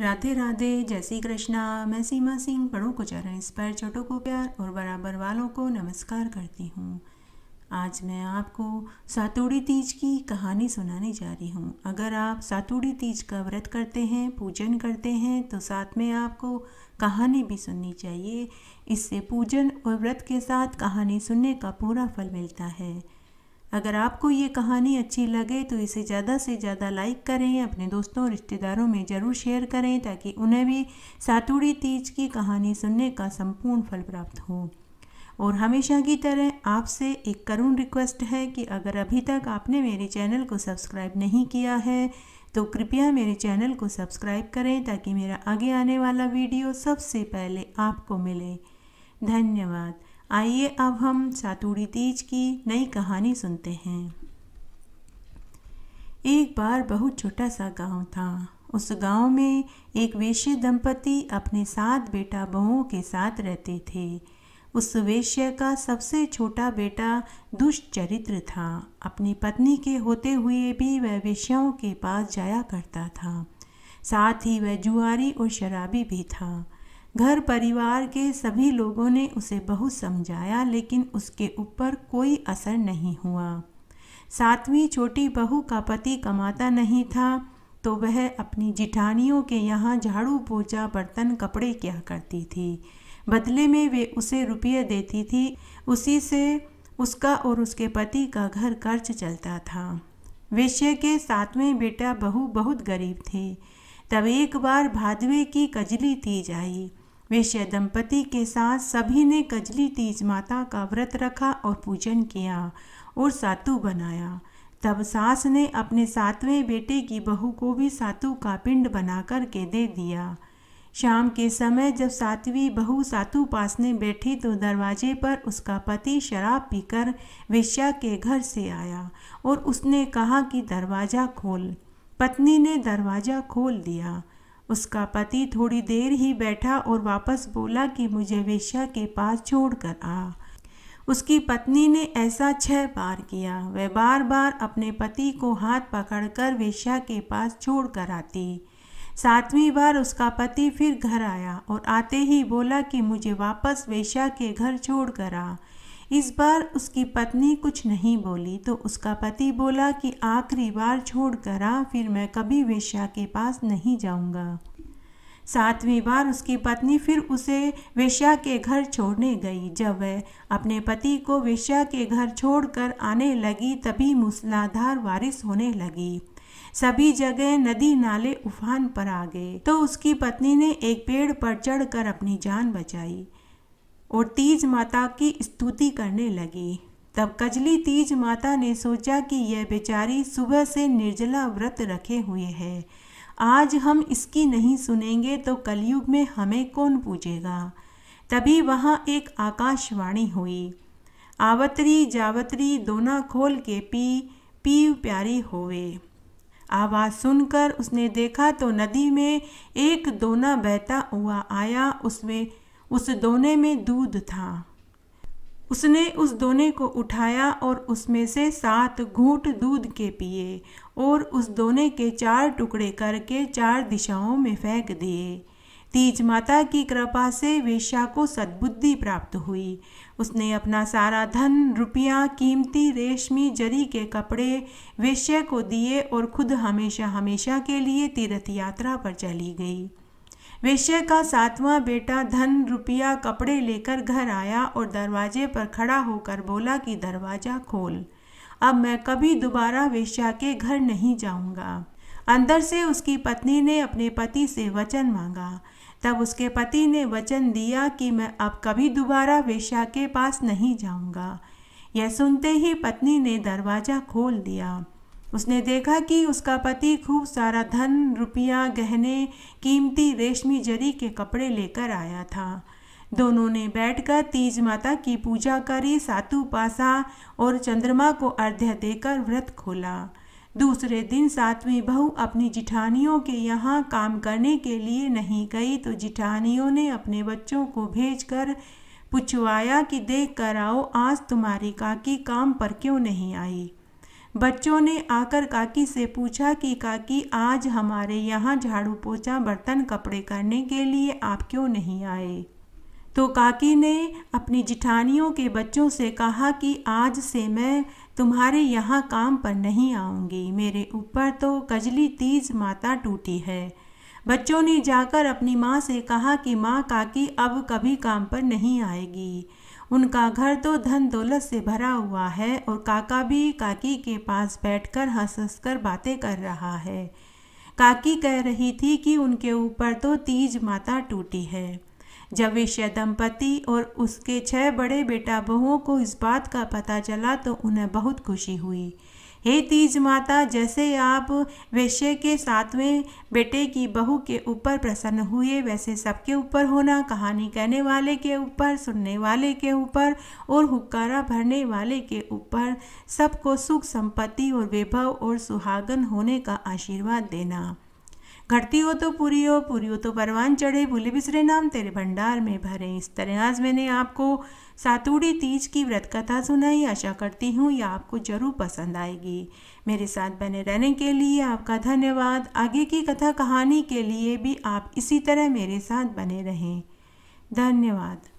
राधे राधे जय श्री कृष्णा मैं सीमा सिंह बड़ों को चरण पर छोटों को प्यार और बराबर वालों को नमस्कार करती हूँ आज मैं आपको सातुड़ी तीज की कहानी सुनाने जा रही हूँ अगर आप सातुड़ी तीज का व्रत करते हैं पूजन करते हैं तो साथ में आपको कहानी भी सुननी चाहिए इससे पूजन और व्रत के साथ कहानी सुनने का पूरा फल मिलता है अगर आपको ये कहानी अच्छी लगे तो इसे ज़्यादा से ज़्यादा लाइक करें अपने दोस्तों और रिश्तेदारों में ज़रूर शेयर करें ताकि उन्हें भी सातुड़ी तीज की कहानी सुनने का संपूर्ण फल प्राप्त हो और हमेशा की तरह आपसे एक करुण रिक्वेस्ट है कि अगर अभी तक आपने मेरे चैनल को सब्सक्राइब नहीं किया है तो कृपया मेरे चैनल को सब्सक्राइब करें ताकि मेरा आगे आने वाला वीडियो सबसे पहले आपको मिले धन्यवाद आइए अब हम चातुरी तीज की नई कहानी सुनते हैं एक बार बहुत छोटा सा गांव था उस गांव में एक वेश्य दंपति अपने सात बेटा बहुओं के साथ रहते थे उस वेश्य का सबसे छोटा बेटा दुष्चरित्र था अपनी पत्नी के होते हुए भी वह वेश्याओं के पास जाया करता था साथ ही वह जुआरी और शराबी भी था घर परिवार के सभी लोगों ने उसे बहुत समझाया लेकिन उसके ऊपर कोई असर नहीं हुआ सातवीं छोटी बहू का पति कमाता नहीं था तो वह अपनी जिठानियों के यहाँ झाड़ू पोछा बर्तन कपड़े क्या करती थी बदले में वे उसे रुपये देती थी उसी से उसका और उसके पति का घर खर्च चलता था वैश्य के सातवें बेटा बहू बहुत गरीब थे तब एक बार भादवे की कजली तीज आई वैश्य दंपति के साथ सभी ने कजली तीज माता का व्रत रखा और पूजन किया और सातु बनाया तब सास ने अपने सातवें बेटे की बहू को भी सातु का पिंड बना कर के दे दिया शाम के समय जब सातवीं बहू सातु पासने बैठी तो दरवाजे पर उसका पति शराब पीकर वेश्या के घर से आया और उसने कहा कि दरवाज़ा खोल पत्नी ने दरवाज़ा खोल दिया उसका पति थोड़ी देर ही बैठा और वापस बोला कि मुझे वेश्या के पास छोड़ कर आ उसकी पत्नी ने ऐसा छह बार किया वह बार बार अपने पति को हाथ पकड़कर वेश्या के पास छोड़ कर आती सातवीं बार उसका पति फिर घर आया और आते ही बोला कि मुझे वापस वेश्या के घर छोड़ कर आ इस बार उसकी पत्नी कुछ नहीं बोली तो उसका पति बोला कि आखिरी बार छोड़ कर आ फिर मैं कभी वेश्या के पास नहीं जाऊंगा सातवीं बार उसकी पत्नी फिर उसे वेश्या के घर छोड़ने गई जब वह अपने पति को वेश्या के घर छोड़कर आने लगी तभी मूसलाधार बारिश होने लगी सभी जगह नदी नाले उफान पर आ गए तो उसकी पत्नी ने एक पेड़ पर चढ़कर अपनी जान बचाई और तीज माता की स्तुति करने लगी तब कजली तीज माता ने सोचा कि यह बेचारी सुबह से निर्जला व्रत रखे हुए है आज हम इसकी नहीं सुनेंगे तो कलयुग में हमें कौन पूजेगा तभी वहाँ एक आकाशवाणी हुई आवतरी जावतरी दोना खोल के पी पी प्यारी होवे आवाज़ सुनकर उसने देखा तो नदी में एक दोना बहता हुआ आया उसमें उस दोने में दूध था उसने उस दोने को उठाया और उसमें से सात घूट दूध के पिए और उस दोने के चार टुकड़े करके चार दिशाओं में फेंक दिए तीज माता की कृपा से वेश्या को सद्बुद्धि प्राप्त हुई उसने अपना सारा धन रुपया कीमती रेशमी जरी के कपड़े वेश्या को दिए और खुद हमेशा हमेशा के लिए तीर्थ यात्रा पर चली गई वेश्य का सातवां बेटा धन रुपया कपड़े लेकर घर आया और दरवाजे पर खड़ा होकर बोला कि दरवाज़ा खोल अब मैं कभी दोबारा वेश्या के घर नहीं जाऊंगा अंदर से उसकी पत्नी ने अपने पति से वचन मांगा तब उसके पति ने वचन दिया कि मैं अब कभी दोबारा वेश्या के पास नहीं जाऊंगा यह सुनते ही पत्नी ने दरवाज़ा खोल दिया उसने देखा कि उसका पति खूब सारा धन रुपया गहने कीमती रेशमी जरी के कपड़े लेकर आया था दोनों ने बैठकर तीज माता की पूजा करी सातु पासा और चंद्रमा को अर्ध्य देकर व्रत खोला दूसरे दिन सातवीं बहू अपनी जिठानियों के यहाँ काम करने के लिए नहीं गई तो जिठानियों ने अपने बच्चों को भेजकर पुछवाया कि देख कर आओ आज तुम्हारी काकी काम पर क्यों नहीं आई बच्चों ने आकर काकी से पूछा कि काकी आज हमारे यहाँ झाड़ू पोछा बर्तन कपड़े करने के लिए आप क्यों नहीं आए तो काकी ने अपनी जिठानियों के बच्चों से कहा कि आज से मैं तुम्हारे यहाँ काम पर नहीं आऊँगी मेरे ऊपर तो कजली तीज माता टूटी है बच्चों ने जाकर अपनी माँ से कहा कि माँ काकी अब कभी काम पर नहीं आएगी उनका घर तो धन दौलत से भरा हुआ है और काका भी काकी के पास बैठकर हंस हंस कर बातें कर रहा है काकी कह रही थी कि उनके ऊपर तो तीज माता टूटी है जब विषय दंपति और उसके छह बड़े बेटा बहुओं को इस बात का पता चला तो उन्हें बहुत खुशी हुई हे तीज माता जैसे आप वैश्य के सातवें बेटे की बहू के ऊपर प्रसन्न हुए वैसे सबके ऊपर होना कहानी कहने वाले के ऊपर सुनने वाले के ऊपर और हुक्कारा भरने वाले के ऊपर सबको सुख संपत्ति और वैभव और सुहागन होने का आशीर्वाद देना घटती हो तो पूरी हो पूरी हो तो परवान चढ़े भूले बिसरे नाम तेरे भंडार में भरे इस तरह आज मैंने आपको सातुड़ी तीज की व्रत कथा सुनाई आशा करती हूँ यह आपको जरूर पसंद आएगी मेरे साथ बने रहने के लिए आपका धन्यवाद आगे की कथा कहानी के लिए भी आप इसी तरह मेरे साथ बने रहें धन्यवाद